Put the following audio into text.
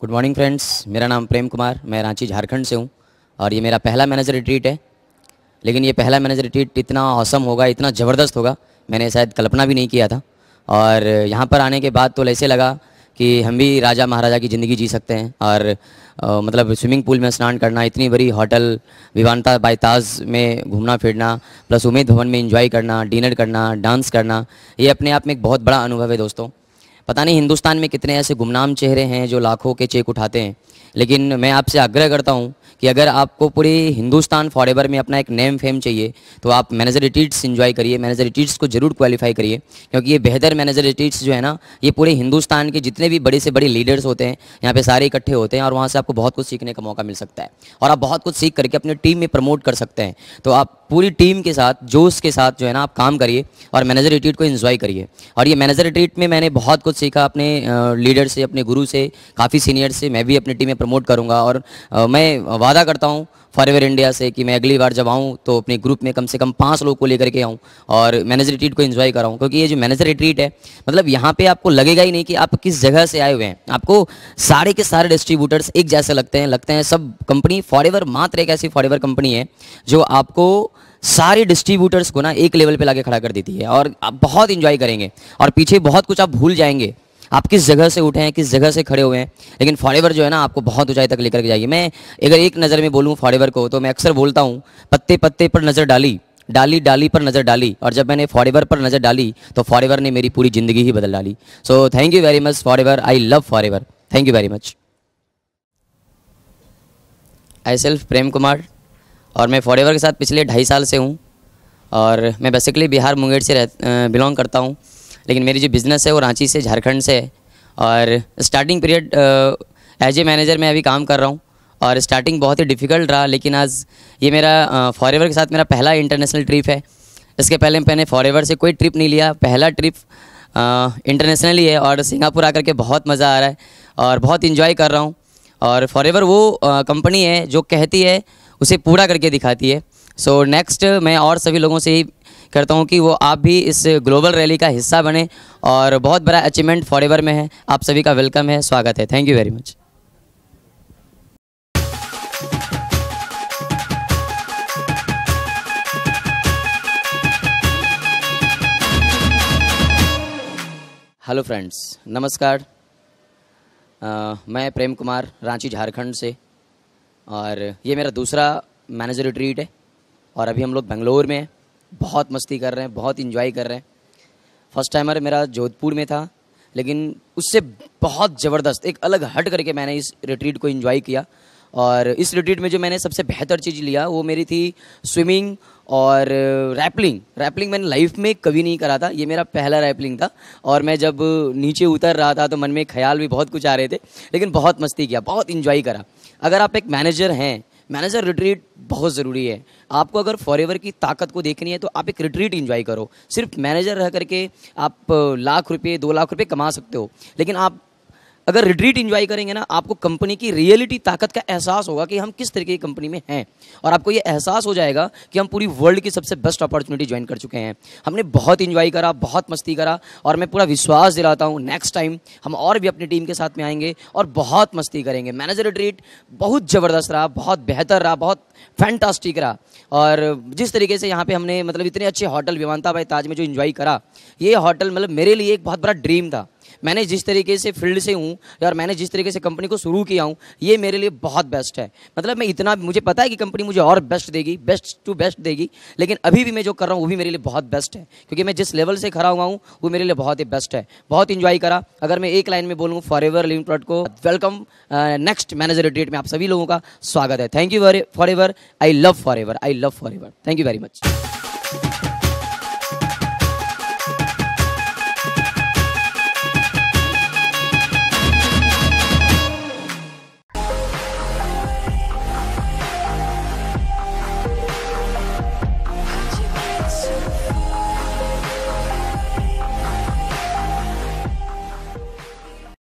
good morning friends मेरा नाम प्रेम कुमार मैं रांची झारखंड से हूँ और ये मेरा पहला मैनेजर रिट्रीट है लेकिन ये पहला मैनेजर रिट्रीट इतना औसम होगा इतना ज़बरदस्त होगा मैंने शायद कल्पना भी नहीं किया था और यहाँ पर आने के बाद तो ऐसे लगा कि हम भी राजा महाराजा की ज़िंदगी जी सकते हैं और आ, मतलब स्विमिंग पूल में स्नान करना इतनी बड़ी होटल विवानता बाई ताज में घूमना फिरना प्लस उमेद भवन में इंजॉय करना डिनर करना डांस करना ये अपने आप में एक बहुत बड़ा अनुभव है दोस्तों पता नहीं हिंदुस्तान में कितने ऐसे गुमनाम चेहरे हैं जो लाखों के चेक उठाते हैं लेकिन मैं आपसे आग्रह करता हूँ कि अगर आपको पूरे हिंदुस्तान फॉर में अपना एक नेम फेम चाहिए तो आप मैनेजर रिटीट्स इन्जॉय करिए मैनेजर रिटीट्स को जरूर क्वालिफाई करिए क्योंकि ये बेहतर मैनेजर रिटीट्स जो है ना ये पूरे हिंदुस्तान के जितने भी बड़े से बड़े लीडर्स होते हैं यहाँ पे सारे इकट्ठे होते हैं और वहाँ से आपको बहुत कुछ सीखने का मौका मिल सकता है और आप बहुत कुछ सीख करके अपने टीम में प्रमोट कर सकते हैं तो आप पूरी टीम के साथ जोश के साथ जो है ना आप काम करिए और मैनेजर रिटीट को इन्जॉय करिए और ये मैनेजर रिटीट में मैंने बहुत कुछ सीखा अपने लीडर से अपने गुरु से काफ़ी सीनियर से मैं भी अपनी टीम में प्रमोट करूँगा और मैं वादा करता हूँ फॉरएवर इंडिया से कि मैं अगली बार जब आऊँ तो अपने ग्रुप में कम से कम पाँच लोग को लेकर के आऊँ और मैनेजर रिट्रीट को इन्जॉय कराऊँ क्योंकि ये जो मैनेजर रिट्रीट है मतलब यहाँ पे आपको लगेगा ही नहीं कि आप किस जगह से आए हुए हैं आपको सारे के सारे डिस्ट्रीब्यूटर्स एक जैसे लगते हैं लगते हैं सब कंपनी फॉरएवर मात्र एक ऐसी फॉरएवर कंपनी है जो आपको सारे डिस्ट्रीब्यूटर्स को ना एक लेवल पर ला खड़ा कर देती है और आप बहुत इन्जॉय करेंगे और पीछे बहुत कुछ आप भूल जाएंगे आप किस जगह से उठे हैं किस जगह से खड़े हुए हैं लेकिन फॉरेवर जो है ना आपको बहुत ऊंचाई तक लेकर के जाइए मैं अगर एक नज़र में बोलूँ फॉरेवर को तो मैं अक्सर बोलता हूँ पत्ते पत्ते पर नज़र डाली डाली डाली पर नज़र डाली और जब मैंने फॉरेवर पर नज़र डाली तो फॉरेवर ने मेरी पूरी ज़िंदगी ही बदल डाली so thank you very much Forever I love Forever thank you very much I self Prem Kumar और मैं फॉरेवर के साथ पिछले ढाई साल से हूँ और मैं बेसिकली बिहार मुंगेर से बिलोंग करता हूँ लेकिन मेरी जो बिज़नेस है वो रांची से झारखंड से है और starting period as a manager मैं अभी काम कर रहा हूँ और स्टार्टिंग बहुत ही डिफ़िकल्ट रहा लेकिन आज ये मेरा फॉरेवर uh, के साथ मेरा पहला इंटरनेशनल ट्रिप है इसके पहले मैंने फॉरेवर से कोई ट्रिप नहीं लिया पहला ट्रिप इंटरनेशनली uh, है और सिंगापुर आकर के बहुत मज़ा आ रहा है और बहुत इन्जॉय कर रहा हूँ और फॉरेवर वो कंपनी uh, है जो कहती है उसे पूरा करके दिखाती है सो so, नेक्स्ट मैं और सभी लोगों से करता हूँ कि वो आप भी इस ग्लोबल रैली का हिस्सा बने और बहुत बड़ा अचीवमेंट फॉर में है आप सभी का वेलकम है स्वागत है thank you very much hello friends नमस्कार आ, मैं प्रेम कुमार रांची झारखंड से और ये मेरा दूसरा मैनेजर रिट्रीट है और अभी हम लोग बेंगलोर में हैं बहुत मस्ती कर रहे हैं बहुत इन्जॉय कर रहे हैं फर्स्ट टाइमर मेरा जोधपुर में था लेकिन उससे बहुत ज़बरदस्त एक अलग हट करके मैंने इस रिट्रीट को इन्जॉय किया और इस रिट्रीट में जो मैंने सबसे बेहतर चीज़ लिया वो मेरी थी स्विमिंग और रैपलिंग रैपलिंग मैंने लाइफ में कभी नहीं करा था ये मेरा पहला रैपलिंग था और मैं जब नीचे उतर रहा था तो मन में ख्याल भी बहुत कुछ आ रहे थे लेकिन बहुत मस्ती किया बहुत इन्जॉय करा अगर आप एक मैनेजर हैं मैनेजर रिट्रीट बहुत ज़रूरी है आपको अगर फॉरेवर की ताकत को देखनी है तो आप एक रिट्रीट इन्जॉय करो सिर्फ मैनेजर रह करके आप लाख रुपये दो लाख रुपये कमा सकते हो लेकिन आप अगर रिट्रीट इन्जॉय करेंगे ना आपको कंपनी की रियलिटी ताकत का एहसास होगा कि हम किस तरीके की कंपनी में हैं और आपको ये एहसास हो जाएगा कि हम पूरी वर्ल्ड की सबसे बेस्ट अपॉर्चुनिटी ज्वाइन कर चुके हैं हमने बहुत इन्जॉय करा बहुत मस्ती करा और मैं पूरा विश्वास दिलाता हूँ नेक्स्ट टाइम हम और भी अपनी टीम के साथ में आएंगे और बहुत मस्ती करेंगे मैनेजर रिट्रीट बहुत ज़बरदस्त रहा बहुत बेहतर रहा बहुत फैंटास्टिक रहा और जिस तरीके से यहाँ पर हमने मतलब इतने अच्छे होटल विमानता भाई ताज में जो इन्जॉय करा ये होटल मतलब मेरे लिए एक बहुत बड़ा ड्रीम था मैंने जिस तरीके से फील्ड से हूँ और मैंने जिस तरीके से कंपनी को शुरू किया हूँ ये मेरे लिए बहुत बेस्ट है मतलब मैं इतना मुझे पता है कि कंपनी मुझे और बेस्ट देगी बेस्ट टू बेस्ट देगी लेकिन अभी भी मैं जो कर रहा हूँ वो भी मेरे लिए बहुत बेस्ट है क्योंकि मैं जिस लेवल से खड़ा हुआ हूँ वो मेरे लिए बहुत ही बेस्ट है बहुत इन्जॉय करा अगर मैं एक लाइन में बोलूँ फॉर एवर लिविंग को वेलकम नेक्स्ट मैनेजर डेट में आप सभी लोगों का स्वागत है thank you Forever I love Forever I love Forever thank you very much